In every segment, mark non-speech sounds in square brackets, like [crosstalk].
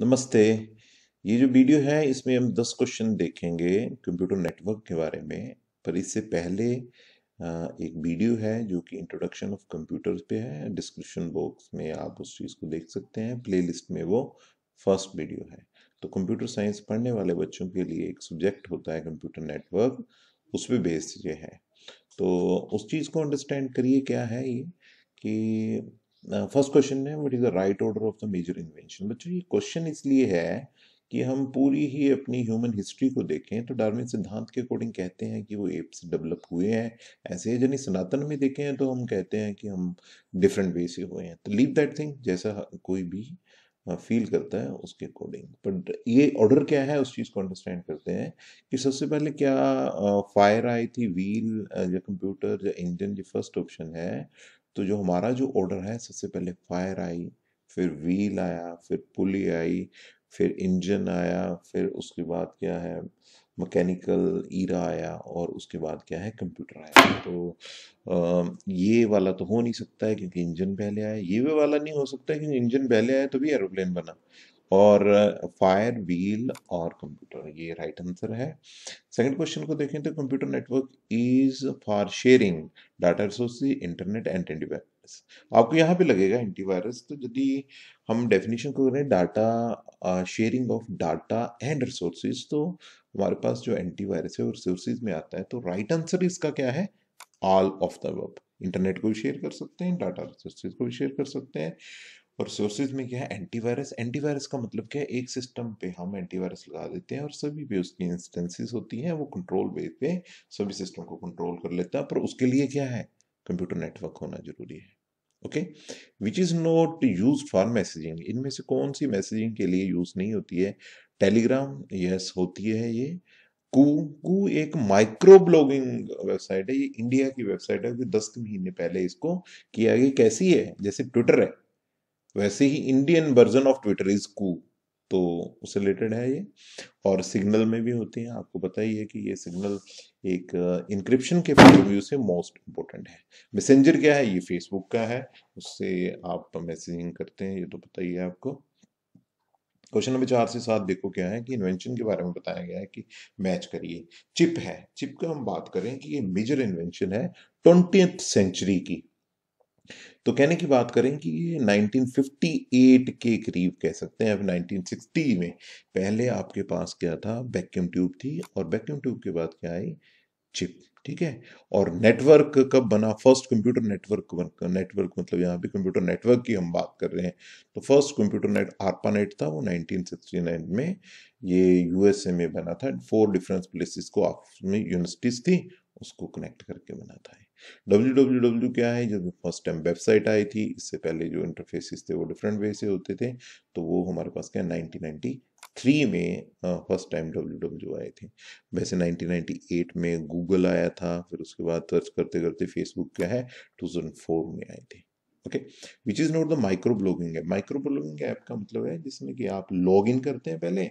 नमस्ते ये जो वीडियो है इसमें हम 10 क्वेश्चन देखेंगे कंप्यूटर नेटवर्क के बारे में पर इससे पहले एक वीडियो है जो कि इंट्रोडक्शन ऑफ कंप्यूटर्स पे है डिस्क्रिप्शन बॉक्स में आप उस चीज़ को देख सकते हैं प्लेलिस्ट में वो फर्स्ट वीडियो है तो कंप्यूटर साइंस पढ़ने वाले बच्चों के लिए एक सब्जेक्ट होता है कंप्यूटर नेटवर्क उस पर बेस्ड ये है तो उस चीज़ को अंडरस्टैंड करिए क्या है ये कि फर्स्ट uh, क्वेश्चन है what is the right order of the major invention बच्चों ये क्वेश्चन इसलिए है कि हम पूरी ही अपनी ह्यूमन हिस्ट्री को देखें तो डार्विन सिद्धांत के अकॉर्डिंग कहते हैं कि वो एप्स डेवलप हुए हैं ऐसे ही यानी सनातन में देखें तो हम कहते हैं कि हम डिफरेंट वे से हुए हैं तो लीव दैट थिंग जैसा कोई भी फील uh, करता है उसके अकॉर्डिंग बट ये ऑर्डर क्या है उस चीज़ को अंडरस्टैंड करते हैं कि सबसे पहले क्या फायर uh, आई थी व्हील या कंप्यूटर या इंजन जो फर्स्ट ऑप्शन है तो जो हमारा जो ऑर्डर है सबसे पहले फायर आई फिर व्हील आया फिर पुली आई फिर इंजन आया फिर उसके बाद क्या है मैकेनिकल ईरा आया और उसके बाद क्या है कंप्यूटर आया तो आ, ये वाला तो हो नहीं सकता है क्योंकि इंजन पहले आया ये वाला नहीं हो सकता है क्योंकि इंजन पहले आया तो भी एरोप्लेन बना और फायर व्हील और कंप्यूटर ये राइट आंसर है सेकंड क्वेश्चन को देखें तो computer network is for sharing data resource internet and antivirus आपको यहाँ पे लगेगा एंटीवायरस तो यदि हम डेफिनेशन को करें data sharing of data and resources तो हमारे पास जो एंटीवायरस है रिसोर्सेज में आता है तो राइट आंसर इसका क्या है all of the verb internet को भी शेयर कर सकते हैं डाटा रिसोर्सेज को भी शेयर कर सकते हैं और सोर्सेज में क्या है एंटीवायरस एंटीवायरस का मतलब क्या है एक सिस्टम पे हम एंटीवायरस लगा देते हैं और सभी पे उसकी इंस्टेंसेस होती हैं वो कंट्रोल वे पे सभी सिस्टम को कंट्रोल कर लेता है पर उसके लिए क्या है कंप्यूटर नेटवर्क होना जरूरी है okay which is not use for messaging इनमें से कौन सी मैसेजिंग के लिए यूज़ नहीं होती है टेलीग्राम यस होती है ये कू कू एक माइक्रो ब्लॉगिंग वेबसाइट है ये इंडिया की वेबसाइट है दस महीने पहले इसको किया गया कैसी है जैसे ट्विटर है वैसे ही Indian version of Twitter is Koo तो उससे रिलेटेड है ये और सिग्नल में भी होते हैं आपको पता ही है कि ये सिग्नल एक इंक्रिप्शन uh, के पॉइंट ऑफ व्यू से मोस्ट इंपॉर्टेंट है मैसेंजर क्या है ये फेसबुक का है उससे आप मैसेजिंग करते हैं ये तो पता ही है आपको क्वेश्चन नंबर चार से सात देखो क्या है कि इन्वेंशन के बारे में बताया गया है कि मैच करिए चिप है चिप का हम बात करें कि ये मेजर इन्वेंशन है ट्वेंटी सेंचुरी की तो कहने की बात करें कि ये 1958 के करीब कह सकते हैं अब 1960 में पहले आपके पास क्या था वैक्यूम ट्यूब थी और वैक्यूम ट्यूब के बाद क्या आई चिप ठीक है और नेटवर्क कब बना फर्स्ट कंप्यूटर नेटवर्क नेटवर्क मतलब यहाँ पे कंप्यूटर नेटवर्क की हम बात कर रहे हैं तो first computer net ARPANET था वो 1969 में ये यूएसए में बना था फोर डिफरेंस प्लेसेस को आपस में यूनिवर्सिटीज थी उसको कनेक्ट करके बना था डब्ल्यू डब्ल्यू डब्ल्यू क्या है जब फर्स्ट टाइम वेबसाइट आई थी इससे पहले जो इंटरफेसिस थे वो डिफरेंट वे से होते थे तो वो हमारे पास क्या नाइनटीन थ्री में फर्स्ट टाइम डब्ल्यू डब्ल्यू आए थे वैसे 1998 में गूगल आया था फिर उसके बाद सर्च करते करते फेसबुक क्या है 2004 में आए थे okay which is not the micro blogging app micro blogging app का मतलब है जिसमें कि आप लॉग इन करते हैं पहले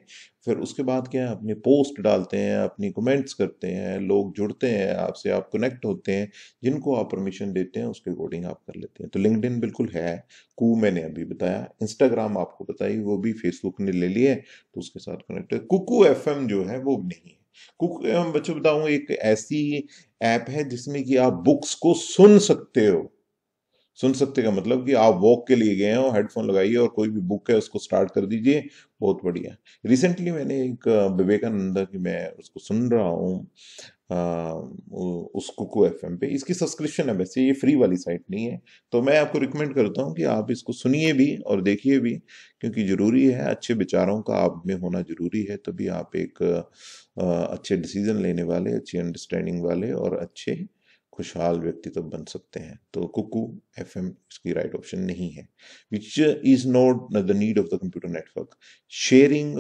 फिर उसके बाद क्या है अपने पोस्ट डालते हैं अपनी कमेंट्स करते हैं लोग जुड़ते हैं आपसे आप कनेक्ट होते हैं जिनको आप परमिशन देते हैं उसके अकॉर्डिंग आप कर लेते हैं तो लिंकड बिल्कुल है कू मैंने अभी बताया इंस्टाग्राम आपको बताई वो भी फेसबुक ने ले लिया है तो उसके साथ कनेक्ट है कुकू एफ जो है वो नहीं है कुकू एफ बच्चों बताऊँ एक ऐसी ऐप है जिसमें कि आप बुक्स को सुन सकते हो सुन सकते का मतलब कि आप वॉक के लिए गए हैं और हेडफोन लगाइए और कोई भी बुक है उसको स्टार्ट कर दीजिए बहुत बढ़िया रिसेंटली मैंने एक विवेकानंद की मैं उसको सुन रहा हूँ उस कुको एफ पे इसकी सब्सक्रिप्शन है वैसे ये फ्री वाली साइट नहीं है तो मैं आपको रिकमेंड करता हूँ कि आप इसको सुनिए भी और देखिए भी क्योंकि ज़रूरी है अच्छे विचारों का आप में होना ज़रूरी है तभी आप एक अच्छे डिसीजन लेने वाले अच्छी अंडरस्टैंडिंग वाले और अच्छे खुशहाल व्यक्तित्व तो बन सकते हैं तो कुकू एफ एम इसकी राइट ऑप्शन नहीं है which is not the need of the computer network sharing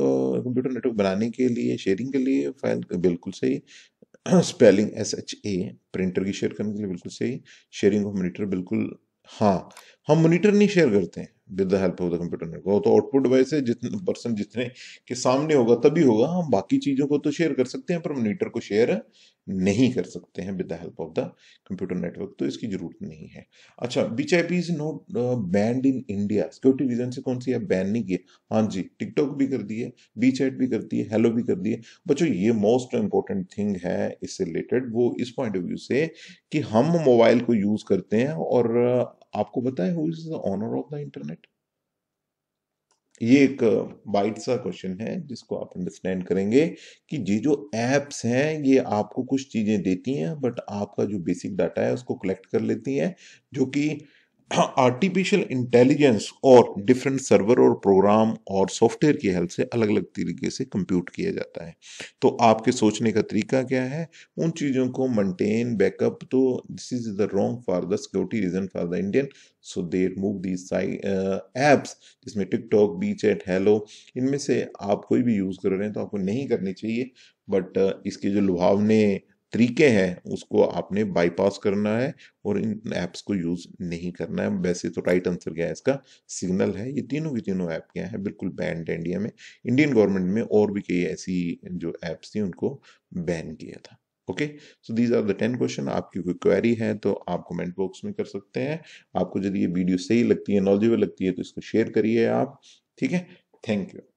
computer network बनाने के लिए शेयरिंग के लिए फाइल बिल्कुल सही spelling S H A printer की शेयर करने के लिए बिल्कुल सही शेयरिंग ऑफ मोनिटर बिल्कुल हाँ हम मोनिटर नहीं शेयर करते हैं with the help of the computer network तो आउटपुट डिवाइस है जितने पर्सन जितने के सामने होगा तभी होगा हम बाकी चीज़ों को तो शेयर कर सकते हैं पर मॉनिटर को शेयर नहीं कर सकते हैं with the help of the computer network तो इसकी जरूरत नहीं है अच्छा which I P is not banned in India security reason से कौन सी है बैन नहीं किया हाँ जी टिकटॉक भी कर दी है बी चैट भी करती है हेलो भी कर दिए बच्चों ये मोस्ट इंपॉर्टेंट थिंग है इससे रिलेटेड वो इस पॉइंट ऑफ व्यू से कि हम मोबाइल को यूज़ करते हैं और आपको पता है who is the owner of the internet ये एक वाइट सा क्वेश्चन है जिसको आप अंडरस्टैंड करेंगे कि ये जो एप्स हैं ये आपको कुछ चीज़ें देती हैं बट आपका जो बेसिक डाटा है उसको कलेक्ट कर लेती हैं जो कि आर्टिफिशियल [clears throat] इंटेलिजेंस और डिफरेंट सर्वर और प्रोग्राम और सॉफ्टवेयर की हेल्प से अलग अलग तरीके से कंप्यूट किया जाता है तो आपके सोचने का तरीका क्या है उन चीज़ों को मेंटेन बैकअप तो this is the wrong for the security reason for the Indian so there move these apps जिसमें टिकटॉक बी चैट हैलो इनमें से आप कोई भी यूज़ कर रहे हैं तो आपको नहीं करनी चाहिए बट uh, इसके जो लुभावने तरीके हैं उसको आपने बाईपास करना है और इन ऐप्स को यूज़ नहीं करना है वैसे तो राइट आंसर क्या है इसका सिग्नल है ये तीनों की तीनों ऐप क्या है बिल्कुल बैंड है इंडिया में इंडियन गवर्नमेंट में और भी कई ऐसी जो ऐप्स थी उनको बैन किया था okay so these are the ten question आपकी कोई क्वेरी है तो आप कमेंट बॉक्स में कर सकते हैं आपको यदि ये वीडियो सही लगती है नॉलेजेबल लगती है तो इसको शेयर करिए आप ठीक है थैंक यू